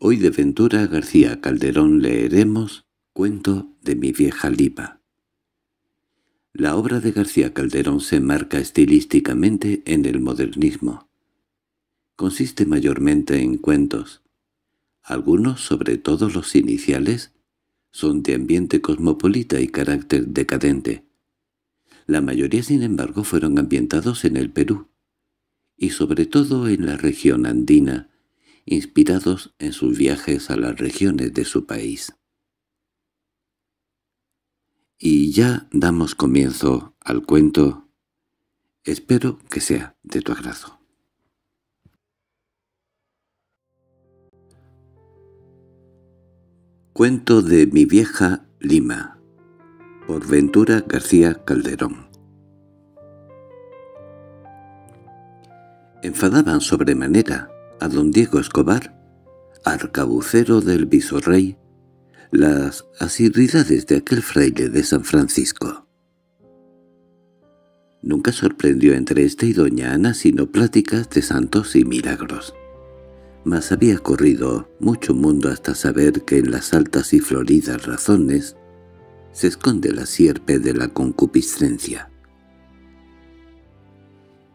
Hoy de Ventura García Calderón leeremos Cuento de mi vieja lipa. La obra de García Calderón se marca estilísticamente en el modernismo. Consiste mayormente en cuentos. Algunos, sobre todo los iniciales, son de ambiente cosmopolita y carácter decadente. La mayoría, sin embargo, fueron ambientados en el Perú, y sobre todo en la región andina, inspirados en sus viajes a las regiones de su país. Y ya damos comienzo al cuento. Espero que sea de tu agrado. Cuento de mi vieja Lima por Ventura García Calderón Enfadaban sobremanera a don Diego Escobar, arcabucero del visorrey, las asiduidades de aquel fraile de San Francisco. Nunca sorprendió entre este y doña Ana sino pláticas de santos y milagros. Mas había corrido mucho mundo hasta saber que en las altas y floridas razones se esconde la sierpe de la concupiscencia.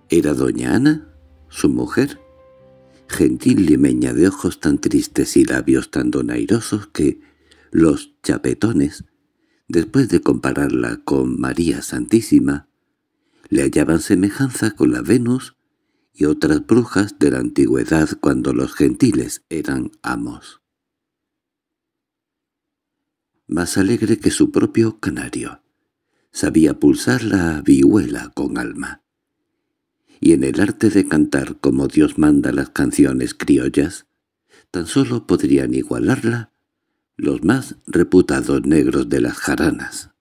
¿Era doña Ana, su mujer? gentil limeña de ojos tan tristes y labios tan donairosos que los chapetones, después de compararla con María Santísima, le hallaban semejanza con la Venus y otras brujas de la antigüedad cuando los gentiles eran amos. Más alegre que su propio canario, sabía pulsar la vihuela con alma y en el arte de cantar como Dios manda las canciones criollas, tan solo podrían igualarla los más reputados negros de las jaranas.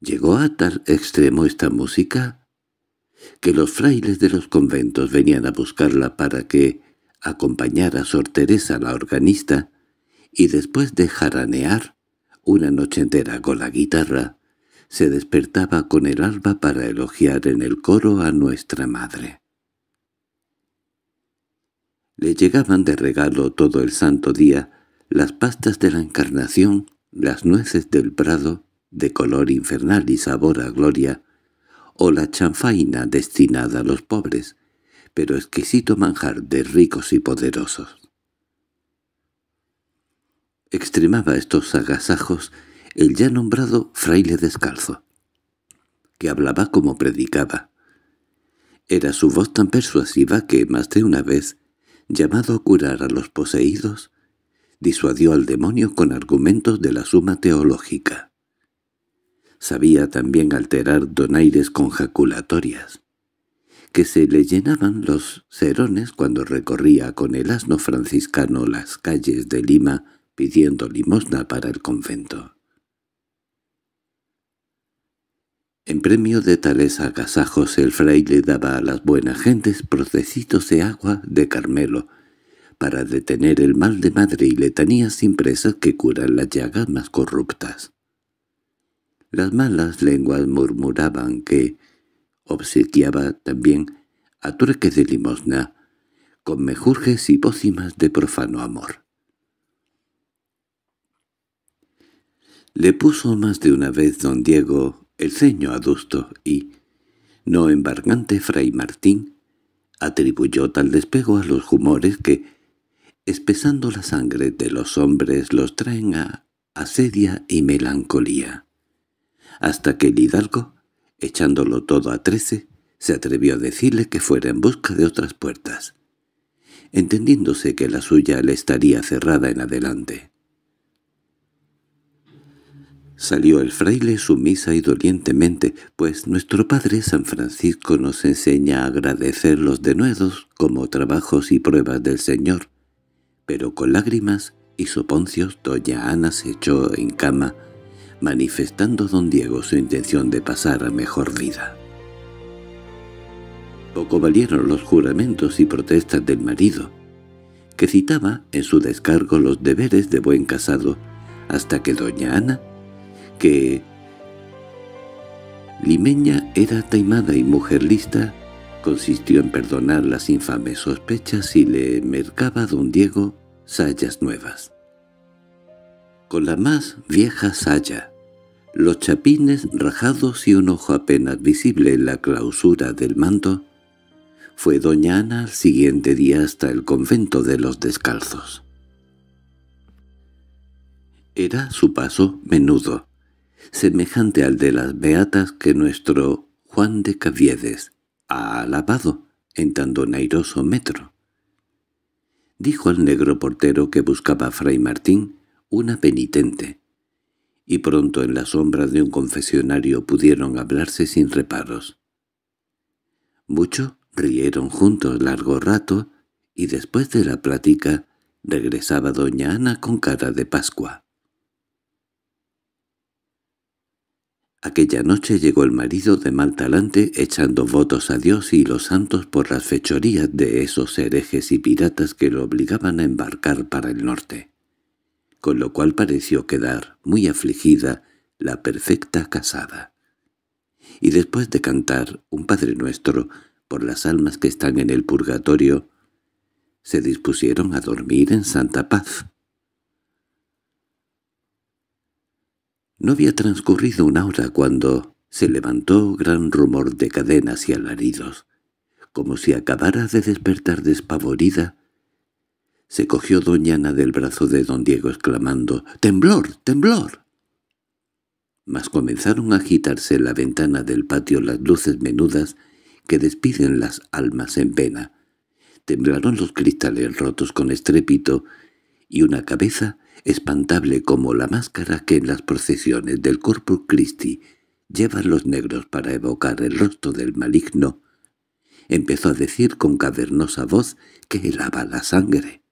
Llegó a tal extremo esta música que los frailes de los conventos venían a buscarla para que acompañara a Sor Teresa la organista y después de jaranear una noche entera con la guitarra, se despertaba con el alba para elogiar en el coro a nuestra madre. Le llegaban de regalo todo el santo día las pastas de la encarnación, las nueces del prado, de color infernal y sabor a gloria, o la chanfaina destinada a los pobres, pero exquisito manjar de ricos y poderosos. Extremaba estos agasajos el ya nombrado fraile descalzo, que hablaba como predicaba. Era su voz tan persuasiva que, más de una vez, llamado a curar a los poseídos, disuadió al demonio con argumentos de la suma teológica. Sabía también alterar donaires con jaculatorias, que se le llenaban los serones cuando recorría con el asno franciscano las calles de Lima pidiendo limosna para el convento. En premio de tales agasajos el fraile daba a las buenas gentes procesitos de agua de Carmelo, para detener el mal de madre y letanías impresas que curan las llagas más corruptas. Las malas lenguas murmuraban que obsequiaba también a trueques de limosna, con mejurjes y pócimas de profano amor. Le puso más de una vez don Diego el ceño adusto y, no embargante Fray Martín, atribuyó tal despego a los humores que, espesando la sangre de los hombres, los traen a asedia y melancolía. Hasta que el hidalgo, echándolo todo a trece, se atrevió a decirle que fuera en busca de otras puertas, entendiéndose que la suya le estaría cerrada en adelante. Salió el fraile sumisa y dolientemente, pues nuestro padre San Francisco nos enseña a agradecer los denuedos como trabajos y pruebas del Señor. Pero con lágrimas y soponcios doña Ana se echó en cama, manifestando don Diego su intención de pasar a mejor vida. Poco valieron los juramentos y protestas del marido, que citaba en su descargo los deberes de buen casado, hasta que doña Ana que... Limeña era taimada y mujer lista, consistió en perdonar las infames sospechas y le mercaba a don Diego sayas nuevas. Con la más vieja saya, los chapines rajados y un ojo apenas visible en la clausura del manto, fue doña Ana al siguiente día hasta el convento de los descalzos. Era su paso menudo, semejante al de las beatas que nuestro Juan de Caviedes ha alabado en tan donairoso metro. Dijo al negro portero que buscaba a Fray Martín una penitente, y pronto en la sombra de un confesionario pudieron hablarse sin reparos. Mucho rieron juntos largo rato, y después de la plática regresaba doña Ana con cara de Pascua. Aquella noche llegó el marido de Maltalante echando votos a Dios y los santos por las fechorías de esos herejes y piratas que lo obligaban a embarcar para el norte, con lo cual pareció quedar muy afligida la perfecta casada. Y después de cantar un Padre Nuestro por las almas que están en el purgatorio, se dispusieron a dormir en santa paz. No había transcurrido una hora cuando se levantó gran rumor de cadenas y alaridos, como si acabara de despertar despavorida. Se cogió doña Ana del brazo de don Diego exclamando «¡Temblor! ¡Temblor!». Mas comenzaron a agitarse en la ventana del patio las luces menudas que despiden las almas en pena. Temblaron los cristales rotos con estrépito y una cabeza espantable como la máscara que en las procesiones del Corpus Christi llevan los negros para evocar el rostro del maligno, empezó a decir con cavernosa voz que helaba la sangre.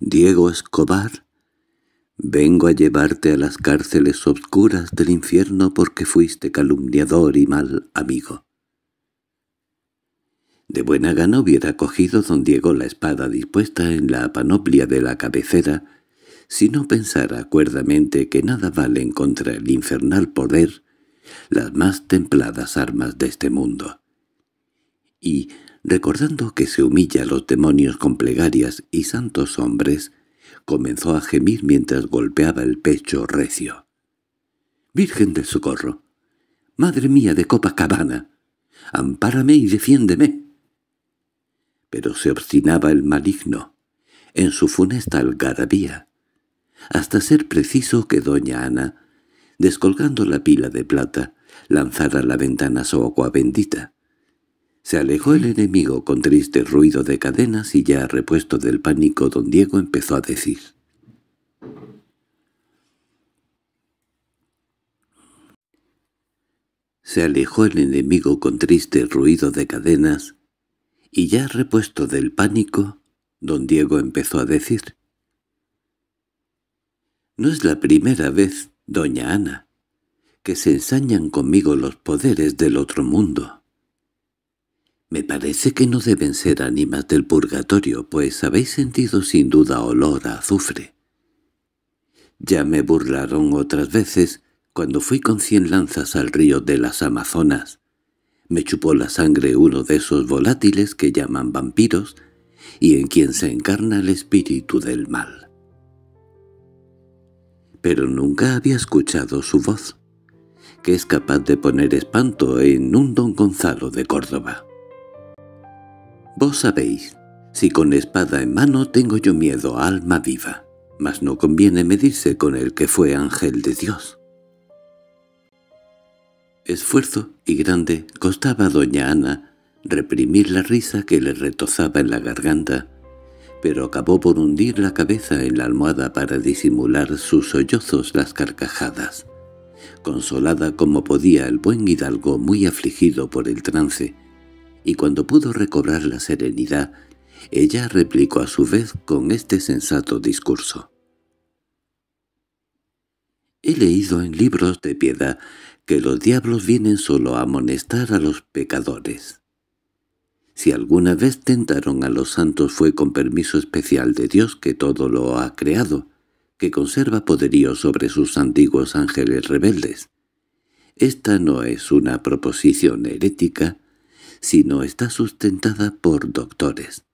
«Diego Escobar, vengo a llevarte a las cárceles obscuras del infierno porque fuiste calumniador y mal amigo. De buena gana hubiera cogido don Diego la espada dispuesta en la panoplia de la cabecera, si no pensara cuerdamente que nada valen contra el infernal poder las más templadas armas de este mundo. Y, recordando que se humilla a los demonios con plegarias y santos hombres, comenzó a gemir mientras golpeaba el pecho recio. «¡Virgen del socorro! ¡Madre mía de Copacabana! ¡Ampárame y defiéndeme!» pero se obstinaba el maligno, en su funesta algarabía, hasta ser preciso que doña Ana, descolgando la pila de plata, lanzara la ventana su agua bendita. Se alejó el enemigo con triste ruido de cadenas y ya repuesto del pánico don Diego empezó a decir. Se alejó el enemigo con triste ruido de cadenas y ya repuesto del pánico, don Diego empezó a decir. No es la primera vez, doña Ana, que se ensañan conmigo los poderes del otro mundo. Me parece que no deben ser ánimas del purgatorio, pues habéis sentido sin duda olor a azufre. Ya me burlaron otras veces cuando fui con cien lanzas al río de las Amazonas, me chupó la sangre uno de esos volátiles que llaman vampiros y en quien se encarna el espíritu del mal. Pero nunca había escuchado su voz, que es capaz de poner espanto en un don Gonzalo de Córdoba. Vos sabéis, si con espada en mano tengo yo miedo a alma viva, mas no conviene medirse con el que fue ángel de Dios. Esfuerzo y grande costaba a doña Ana reprimir la risa que le retozaba en la garganta, pero acabó por hundir la cabeza en la almohada para disimular sus sollozos las carcajadas. Consolada como podía el buen hidalgo muy afligido por el trance, y cuando pudo recobrar la serenidad, ella replicó a su vez con este sensato discurso. He leído en libros de piedad que los diablos vienen solo a amonestar a los pecadores. Si alguna vez tentaron a los santos fue con permiso especial de Dios que todo lo ha creado, que conserva poderío sobre sus antiguos ángeles rebeldes. Esta no es una proposición herética, sino está sustentada por doctores.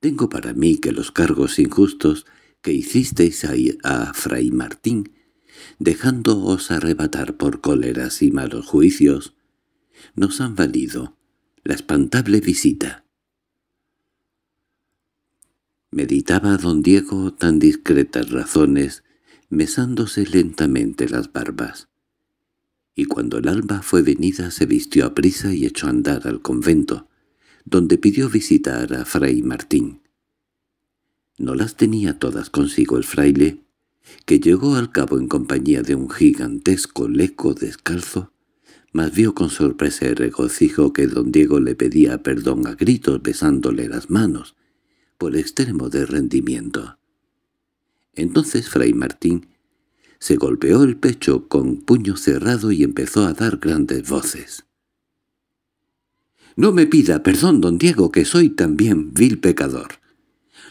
Tengo para mí que los cargos injustos que hicisteis a, a Fray Martín dejándoos arrebatar por cóleras y malos juicios, nos han valido la espantable visita. Meditaba don Diego tan discretas razones, mesándose lentamente las barbas. Y cuando el alba fue venida se vistió a prisa y echó a andar al convento, donde pidió visitar a fray Martín. No las tenía todas consigo el fraile, que llegó al cabo en compañía de un gigantesco leco descalzo, mas vio con sorpresa y regocijo que don Diego le pedía perdón a gritos besándole las manos, por extremo de rendimiento. Entonces Fray Martín se golpeó el pecho con puño cerrado y empezó a dar grandes voces. «No me pida perdón, don Diego, que soy también vil pecador.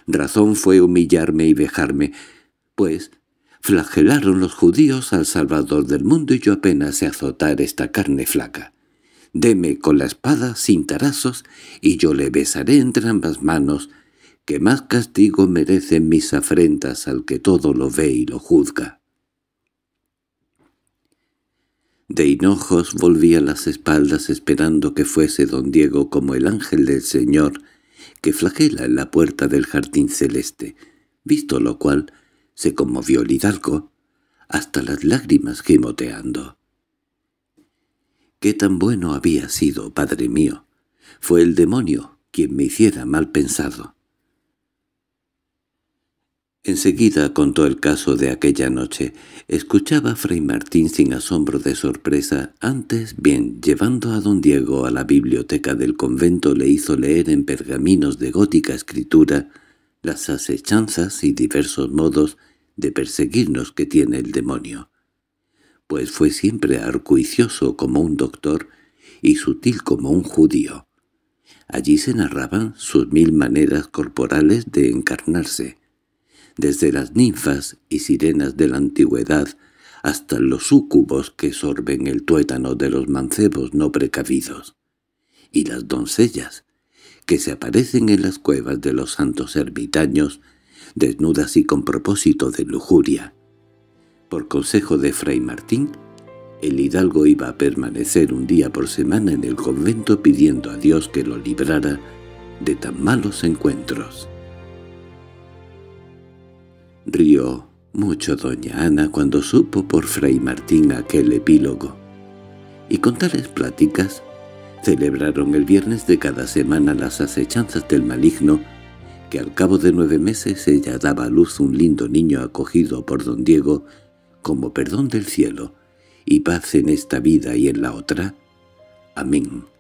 Razón fue humillarme y dejarme, pues Flagelaron los judíos al Salvador del mundo y yo apenas sé azotar esta carne flaca. Deme con la espada, sin tarazos y yo le besaré entre ambas manos, que más castigo merecen mis afrentas al que todo lo ve y lo juzga. De hinojos volví a las espaldas esperando que fuese don Diego como el ángel del Señor que flagela en la puerta del jardín celeste, visto lo cual se conmovió el hidalgo, hasta las lágrimas gimoteando. «¡Qué tan bueno había sido, padre mío! Fue el demonio quien me hiciera mal pensado». Enseguida contó el caso de aquella noche. Escuchaba a Fray Martín sin asombro de sorpresa. Antes bien, llevando a don Diego a la biblioteca del convento le hizo leer en pergaminos de gótica escritura las asechanzas y diversos modos de perseguirnos que tiene el demonio, pues fue siempre arcuicioso como un doctor y sutil como un judío. Allí se narraban sus mil maneras corporales de encarnarse, desde las ninfas y sirenas de la antigüedad hasta los súcubos que sorben el tuétano de los mancebos no precavidos, y las doncellas, que se aparecen en las cuevas de los santos ermitaños, desnudas y con propósito de lujuria. Por consejo de Fray Martín, el hidalgo iba a permanecer un día por semana en el convento pidiendo a Dios que lo librara de tan malos encuentros. Río mucho doña Ana cuando supo por Fray Martín aquel epílogo, y con tales pláticas celebraron el viernes de cada semana las acechanzas del maligno, que al cabo de nueve meses ella daba a luz un lindo niño acogido por don Diego como perdón del cielo y paz en esta vida y en la otra. Amén.